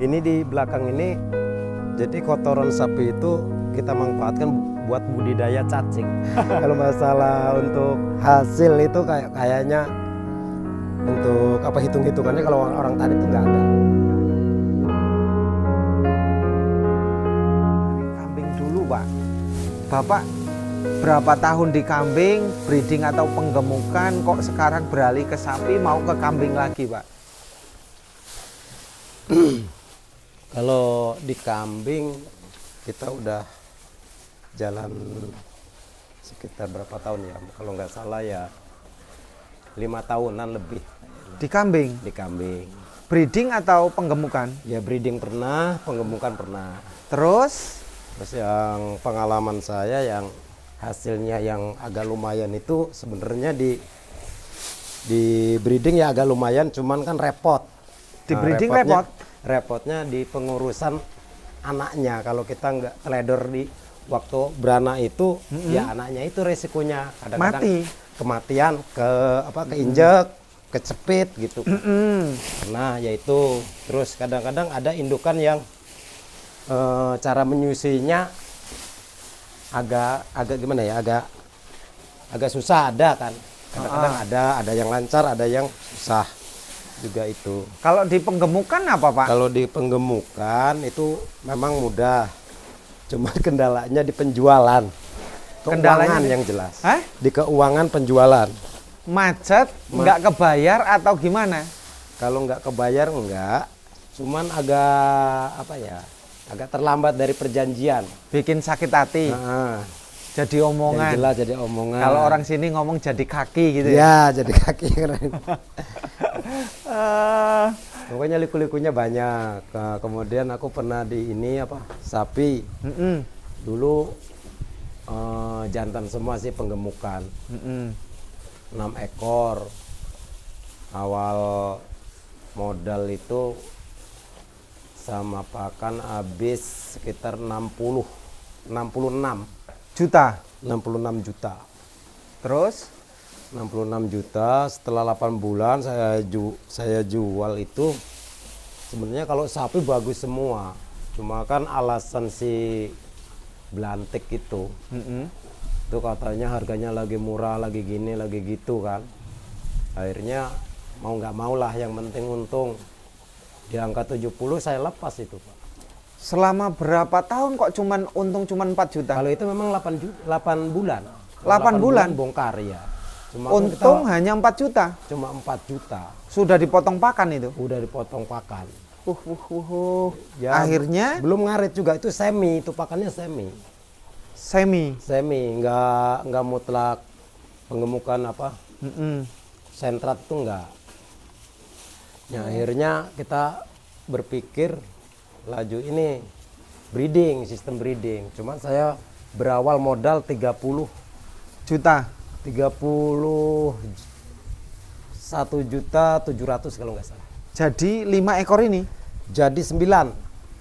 Ini di belakang ini, jadi kotoran sapi itu kita manfaatkan buat budidaya cacing. Kalau masalah untuk hasil itu kayak kayaknya untuk apa hitung-hitungannya kalau orang, orang tadi itu nggak ada. Kambing dulu, Pak. Bapak berapa tahun di kambing, breeding atau penggemukan, kok sekarang beralih ke sapi, mau ke kambing lagi, Pak? kalau di kambing kita udah jalan sekitar berapa tahun ya kalau nggak salah ya lima tahunan lebih di kambing di kambing breeding atau penggemukan ya breeding pernah penggemukan pernah terus terus yang pengalaman saya yang hasilnya yang agak lumayan itu sebenarnya di di breeding ya agak lumayan cuman kan repot di ah, breeding nah, repot repotnya di pengurusan anaknya kalau kita nggak teledor di waktu beranak itu mm -hmm. ya anaknya itu resikonya kadang-kadang mati kematian ke apa keinjek mm -hmm. kecepit gitu mm -hmm. nah yaitu terus kadang-kadang ada indukan yang e, cara menyusinya agak agak gimana ya agak agak susah ada kan kadang-kadang ah, ah. ada ada yang lancar ada yang susah juga itu. Kalau di penggemukan apa pak? Kalau di penggemukan itu memang mudah, cuma kendalanya di penjualan. Keuangan yang jelas. Hah? Di keuangan penjualan. Macet, Ma kebayar atau gimana? Kalau nggak kebayar nggak, cuman agak apa ya? Agak terlambat dari perjanjian. Bikin sakit hati. Nah, jadi omongan. jelas jadi omongan. Kalau orang sini ngomong jadi kaki gitu ya. Ya, jadi kaki. uh, pokoknya liku-likunya banyak eh, kemudian aku pernah di ini apa sapi mm -mm. dulu uh, jantan semua sih penggemukan mm -mm. 6 ekor awal modal itu sama pakan habis sekitar 60 66 juta 66 juta terus 66 juta setelah 8 bulan saya ju saya jual itu sebenarnya kalau sapi bagus semua cuma kan alasan si belantik itu mm -hmm. itu katanya harganya lagi murah lagi gini lagi gitu kan akhirnya mau nggak mau lah yang penting untung di angka 70 saya lepas itu pak selama berapa tahun kok cuman untung cuman 4 juta kalau itu memang 8 8 bulan 8, 8 bulan. bulan bongkar ya Cuma kan Untung kita, hanya 4 juta. Cuma 4 juta. Sudah dipotong pakan itu. Sudah dipotong pakan. Uh, uh, uh, uh. Ya, Akhirnya belum ngarit juga itu semi, itu pakannya semi. Semi. Semi, nggak nggak mutlak pengemukan apa? Mm -mm. Sentrat tuh nggak. Ya, akhirnya kita berpikir laju ini breeding, sistem breeding. Cuman saya berawal modal 30 juta 31 juta 700 kalau nggak salah. Jadi lima ekor ini? Jadi sembilan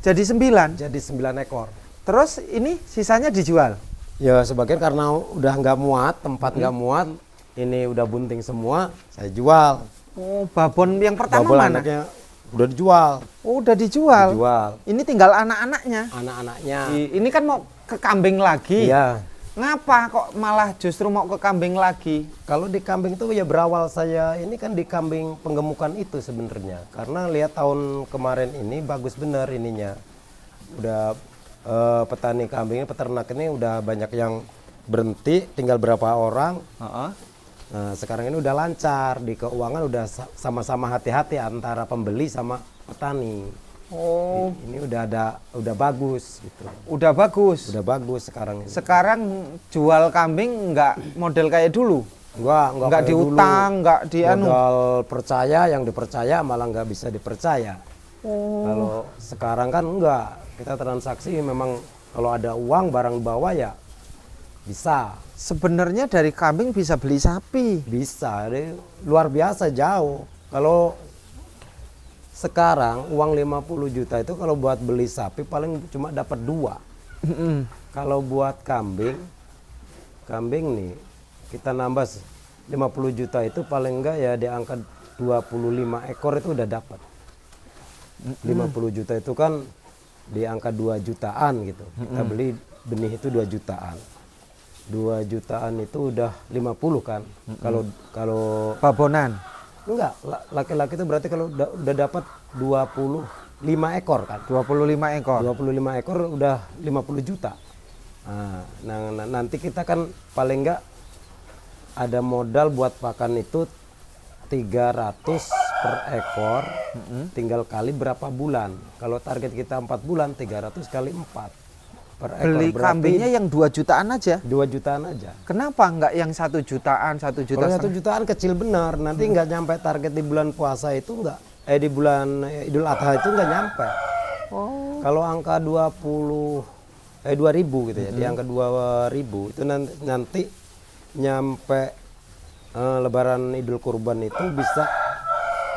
Jadi sembilan Jadi sembilan ekor. Terus ini sisanya dijual? Ya sebagian karena udah nggak muat, tempat hmm. nggak hmm. muat, ini udah bunting semua, saya jual. Oh, babon yang pertama babon mana? Anaknya udah dijual. Oh, udah dijual. Dijual. Ini tinggal anak-anaknya. Anak-anaknya. Ini kan mau ke kambing lagi. Iya Ngapa kok malah justru mau ke kambing lagi? Kalau di kambing itu ya berawal saya ini kan di kambing penggemukan itu sebenarnya. Karena lihat tahun kemarin ini bagus benar ininya. Udah eh, petani kambing, peternak ini udah banyak yang berhenti, tinggal berapa orang. Uh -uh. Nah, sekarang ini udah lancar di keuangan udah sama-sama hati-hati antara pembeli sama petani. Oh. Ini udah ada udah bagus gitu. Udah bagus. Udah bagus sekarang ini. Sekarang jual kambing nggak model kayak dulu. Enggak, enggak, enggak diutang, nggak enggak di anu. Modal percaya yang dipercaya malah nggak bisa dipercaya. Oh. Kalau sekarang kan enggak. Kita transaksi memang kalau ada uang barang bawa ya bisa. Sebenarnya dari kambing bisa beli sapi. Bisa, luar biasa jauh. Kalau sekarang uang 50 juta itu kalau buat beli sapi paling cuma dapat dua kalau buat kambing kambing nih kita nambah 50 juta itu paling enggak ya di angka 25 ekor itu udah dapat lima puluh 50 juta itu kan di angka 2 jutaan gitu kita beli benih itu 2 jutaan 2 jutaan itu udah 50 kan kalau kalau pabonan Enggak, laki-laki itu berarti kalau udah, udah dapat 25 ekor kan. 25 ekor. 25 ekor udah 50 juta. Nah, nah, nah nanti kita kan paling enggak ada modal buat pakan itu 300 per ekor. Mm -hmm. Tinggal kali berapa bulan. Kalau target kita 4 bulan, 300 kali 4 ekor. Beli Berarti kambingnya yang dua jutaan aja. dua jutaan aja. Kenapa nggak yang satu jutaan, satu juta? satu jutaan kecil benar, nanti hmm. nggak hmm. nyampe target di bulan puasa itu nggak eh di bulan eh, Idul Adha itu nggak nyampe. Oh. Kalau angka dua puluh eh dua ribu gitu ya, hmm. di angka ribu itu nanti, nanti nyampe eh, lebaran Idul Kurban itu bisa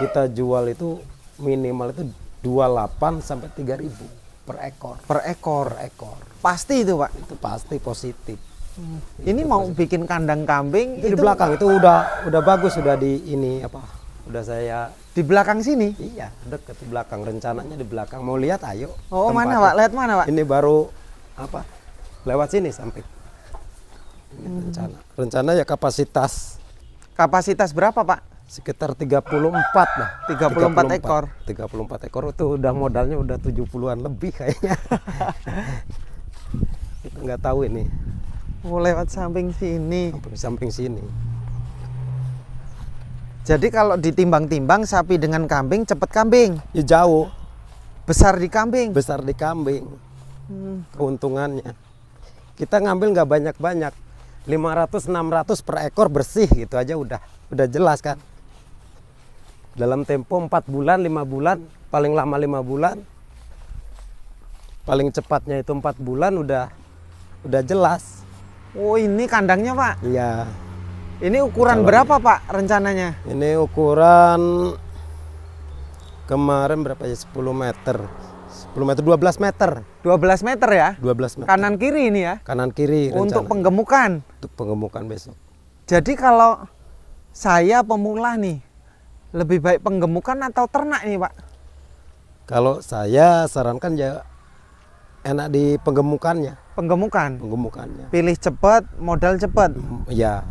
kita jual itu minimal itu 28 sampai 3000 per ekor. Per ekor. Per ekor. Pasti itu pak. Itu pasti positif. Hmm, ini itu mau positif. bikin kandang kambing di, itu, di belakang itu udah udah bagus sudah di ini apa udah saya di belakang sini iya deket di belakang rencananya di belakang mau lihat ayo oh mana pak lihat mana pak ini baru apa lewat sini sampai ini hmm. rencana rencana ya kapasitas kapasitas berapa pak sekitar 34 lah 34, 34 ekor 34 ekor itu udah modalnya udah 70-an lebih kayaknya kita nggak tahu ini mau lewat samping sini samping, samping sini jadi kalau ditimbang-timbang sapi dengan kambing cepet kambing ya jauh besar di kambing besar di kambing hmm. keuntungannya kita ngambil nggak banyak-banyak 500 600 per ekor bersih gitu aja udah udah jelas kan dalam tempo 4 bulan 5 bulan paling lama 5 bulan paling cepatnya itu 4 bulan udah udah jelas oh ini kandangnya pak iya ini ukuran Kalau berapa pak rencananya ini ukuran kemarin berapa ya 10 meter 10 meter 12 meter 12 meter ya 12 meter kanan kiri ini ya kanan kiri rencana. untuk penggemukan untuk penggemukan besok jadi kalau saya pemula nih lebih baik penggemukan atau ternak nih pak? Kalau saya sarankan ya enak di penggemukannya. Penggemukan. Penggemukannya. Pilih cepat, modal cepat. Ya.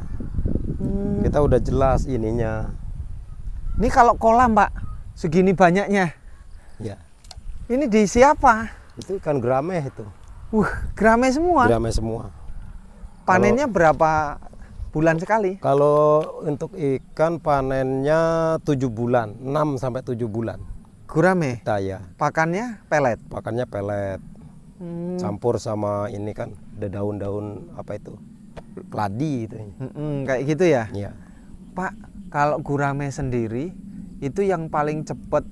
Hmm. Kita udah jelas ininya. Ini kalau kolam pak, segini banyaknya. Ya. Ini di siapa? Itu ikan gerameh itu. Wah, uh, gerameh semua. Gurame semua. Panennya kalau, berapa bulan sekali? Kalau untuk ikan panennya 7 bulan, 6 sampai 7 bulan. Gurame? Daya. Pakannya pelet? Pakannya pelet. Hmm. Campur sama ini kan, ada daun-daun apa itu? Keladi itu. Hmm, kayak gitu ya? Iya. Pak, kalau gurame sendiri itu yang paling cepat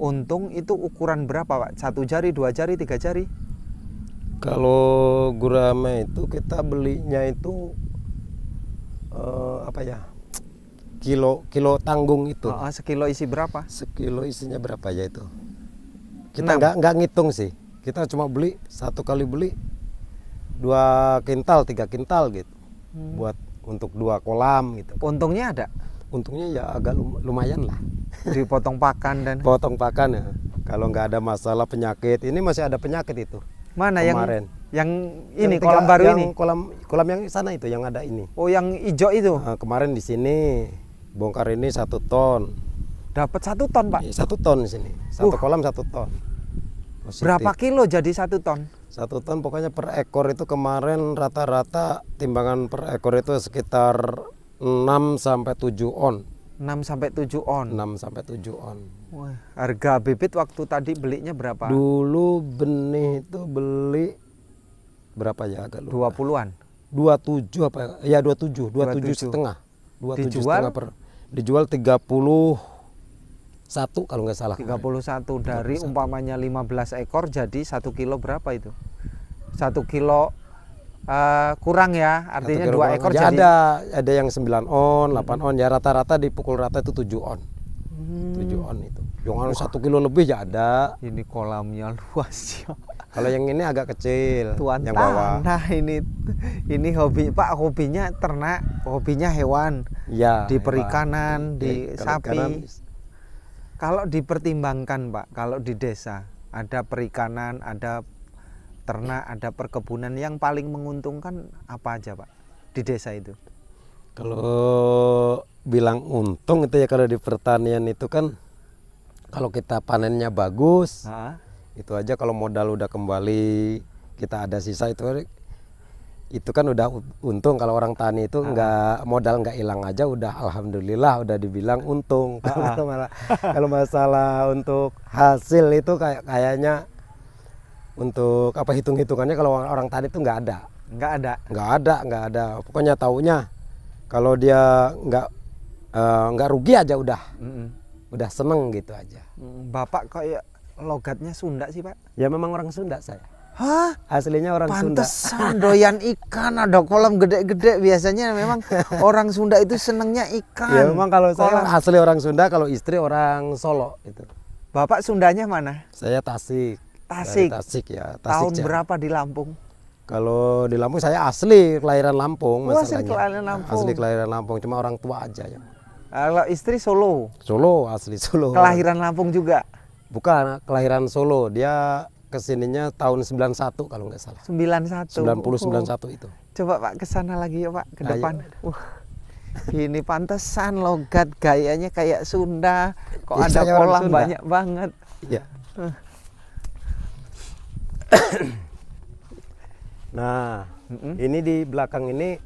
untung itu ukuran berapa Pak? Satu jari, dua jari, tiga jari? Kalau gurame itu kita belinya itu uh, apa ya kilo kilo tanggung itu. Oh, sekilo isi berapa? Sekilo isinya berapa ya itu? Kita nggak nggak ngitung sih. Kita cuma beli satu kali beli dua kintal tiga kintal gitu hmm. buat untuk dua kolam gitu. Untungnya ada? Untungnya ya agak lumayan lah. Dipotong pakan dan. Potong pakan ya. Kalau nggak ada masalah penyakit, ini masih ada penyakit itu. Mana kemarin. yang ini yang kolam baru yang ini? Kolam kolam yang sana itu yang ada ini. Oh, yang hijau itu. Nah, kemarin di sini bongkar ini satu ton. Dapat satu ton, Pak? Iya, satu ton di sini. Satu uh. kolam satu ton. Positif. Berapa kilo jadi satu ton? Satu ton pokoknya per ekor itu kemarin rata-rata timbangan per ekor itu sekitar 6 sampai tujuh on. 6 sampai 7 on. 6 sampai 7 on. Wah, harga bibit waktu tadi belinya berapa? Dulu benih itu beli berapa ya agak lupa. 20-an. 27 apa ya? Ya 27, 27, 27. setengah. 27 dijual? setengah per dijual 30 satu kalau nggak salah 31 dari 31. umpamanya 15 ekor jadi satu kilo berapa itu satu kilo uh, kurang ya artinya dua ekor ya, jadi ada ada yang 9 on 8 on ya rata-rata dipukul rata itu 7 on hmm. 7 on itu jangan Wah. satu kilo lebih ya ada ini kolamnya luas ya kalau yang ini agak kecil Tuan yang bawah nah ini ini hobi Pak hobinya ternak hobinya hewan ya di perikanan hewan. di, di sapi kalau dipertimbangkan Pak kalau di desa ada perikanan ada ternak, iya. ada perkebunan yang paling menguntungkan apa aja Pak di desa itu? Kalau bilang untung itu ya kalau di pertanian itu kan kalau kita panennya bagus ha? itu aja kalau modal udah kembali kita ada sisa itu itu kan udah untung kalau orang tani itu nggak modal nggak hilang aja udah alhamdulillah udah dibilang untung kalau masalah kalau masalah untuk hasil itu kayak kayaknya untuk apa hitung hitungannya kalau orang, orang tani itu nggak ada nggak ada nggak ada nggak ada pokoknya taunya kalau dia nggak uh, rugi aja udah mm -mm. udah seneng gitu aja bapak kayak logatnya Sunda sih pak ya memang orang Sunda saya Hah? Aslinya orang Pantesan Sunda. doyan ikan ada kolam gede-gede biasanya memang orang Sunda itu senengnya ikan. Ya memang kalau kolam. saya asli orang Sunda, kalau istri orang Solo itu. Bapak Sundanya mana? Saya Tasik. Tasik. Dari Tasik ya. Tasik Tahun Jawa. Ya. berapa di Lampung? Kalau di Lampung saya asli kelahiran Lampung. Oh, asli kelahiran Lampung. Asli kelahiran Lampung, cuma orang tua aja ya. Kalau istri Solo. Solo, asli Solo. Kelahiran Lampung juga. Bukan, kelahiran Solo. Dia kesininya tahun 91 kalau nggak salah. 91. 90 91 satu itu. Coba Pak ke sana lagi ya Pak ke depan. Uh. Ini pantesan logat gayanya kayak Sunda, kok ya, ada pola banyak banget. Iya. Uh. nah, mm -hmm. ini di belakang ini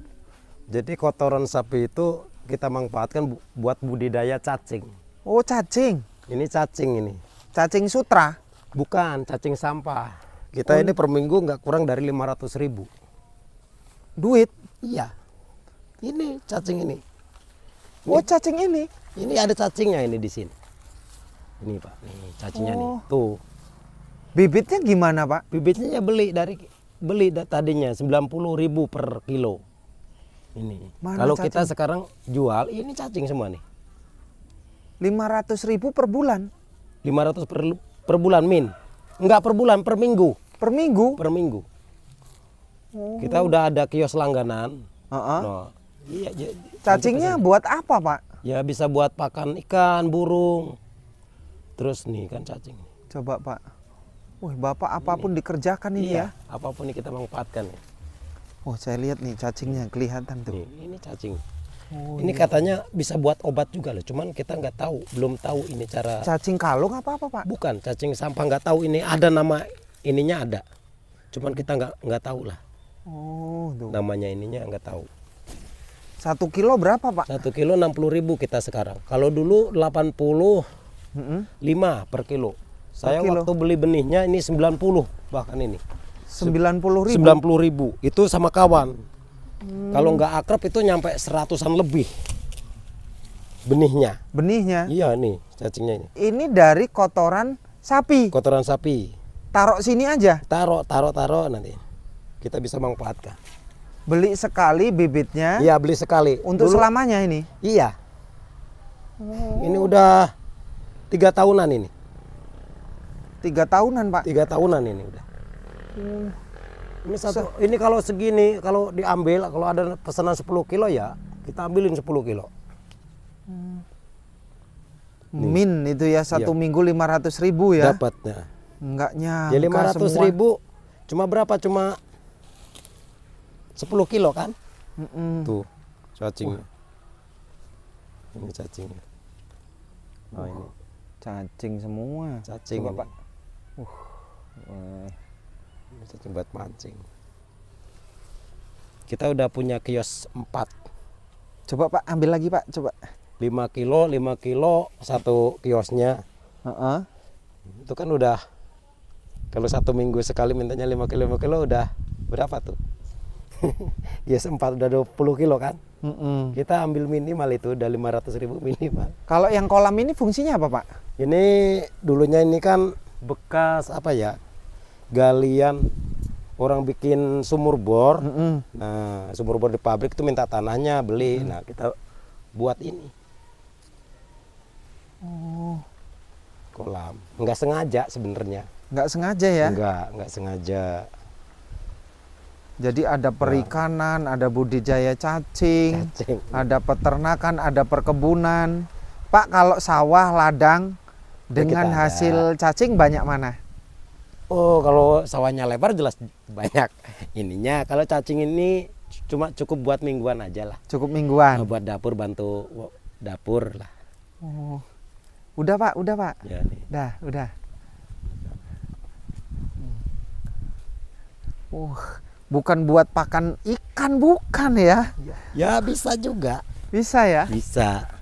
jadi kotoran sapi itu kita manfaatkan bu buat budidaya cacing. Oh, cacing. Ini cacing ini. Cacing sutra? Bukan, cacing sampah. Kita oh. ini per minggu nggak kurang dari 500 ribu. Duit? Iya. Ini cacing ini. ini. Oh, cacing ini? Ini ada cacingnya ini di sini. Ini Pak, ini cacingnya oh. nih. Tuh. Bibitnya gimana Pak? Bibitnya ya beli dari beli tadinya sembilan puluh ribu per kilo. Ini. Kalau kita sekarang jual ini cacing semua nih. lima ratus ribu per bulan. 500 per, per bulan min. Enggak per bulan, per minggu. Per minggu? Per minggu. Oh. Kita udah ada kios langganan. Uh -uh. No. Nah, iya, ya, cacingnya gitu buat apa, Pak? Ya bisa buat pakan ikan, burung. Terus nih kan cacing. Coba, Pak. Wah, Bapak apapun ini, iya. dikerjakan ini iya, ya. Apapun yang kita manfaatkan. Oh, saya lihat nih cacingnya iya. kelihatan tuh. Ini, iya, ini cacing. Oh, ini iya. katanya bisa buat obat juga loh, cuman kita nggak tahu, belum tahu ini cara. Cacing kalung apa apa pak? Bukan, cacing sampah nggak tahu ini ada nama ininya ada, cuman kita nggak nggak tahu lah. Oh, tuh. namanya ininya nggak tahu. Satu kilo berapa pak? Satu kilo enam puluh ribu kita sekarang. Kalau dulu delapan puluh lima per kilo. Saya kilo. waktu beli benihnya ini 90 bahkan ini. 90 ribu? 90 ribu. Itu sama kawan. Hmm. Kalau nggak akrab itu nyampe seratusan lebih benihnya. Benihnya? Iya nih cacingnya ini. Ini dari kotoran sapi? Kotoran sapi. Taruh sini aja? Taruh, taruh, taruh nanti. Kita bisa manfaatkan. Beli sekali bibitnya? Iya beli sekali. Untuk Dulu, selamanya ini? Iya. Oh. Ini udah tiga tahunan ini. Tiga tahunan pak. Tiga tahunan ini udah. Hmm. Ini satu. Se ini kalau segini kalau diambil kalau ada pesanan 10 kilo ya kita ambilin 10 kilo. Hmm. Min itu ya satu ya. minggu ratus ribu ya. Dapatnya. enggaknya ya, lima Jadi 500 semua. ribu cuma berapa cuma 10 kilo kan? Mm -mm. Tuh cacingnya. Ini cacing Oh, ini. Cacing semua. Cacing. Coba, Pak. Uh, uh, buat mancing. Kita udah punya kios 4. Coba Pak, ambil lagi Pak, coba. 5 kilo, 5 kilo satu kiosnya. Uh -uh. Itu kan udah kalau satu minggu sekali mintanya 5 kilo 5 kilo udah berapa tuh? ya sempat udah 20 kilo kan mm -mm. kita ambil minimal itu udah 500 ribu minimal kalau yang kolam ini fungsinya apa pak? ini dulunya ini kan bekas apa ya galian orang bikin sumur bor mm -hmm. nah sumur bor di pabrik itu minta tanahnya beli mm -hmm. nah kita buat ini oh kolam nggak sengaja sebenarnya nggak sengaja ya nggak nggak sengaja jadi ada nah. perikanan, nah. ada budidaya cacing, cacing, ada peternakan, ada perkebunan. Pak, kalau sawah, ladang, dengan hasil ada. cacing banyak mana? Oh, kalau sawahnya lebar jelas banyak ininya. Kalau cacing ini cuma cukup buat mingguan aja lah. Cukup mingguan. Buat dapur bantu dapur lah. Oh. Udah, Pak, udah, Pak. Ya, nih. Dah, udah. Uh, bukan buat pakan ikan bukan ya? Ya, bisa juga. Bisa ya? Bisa.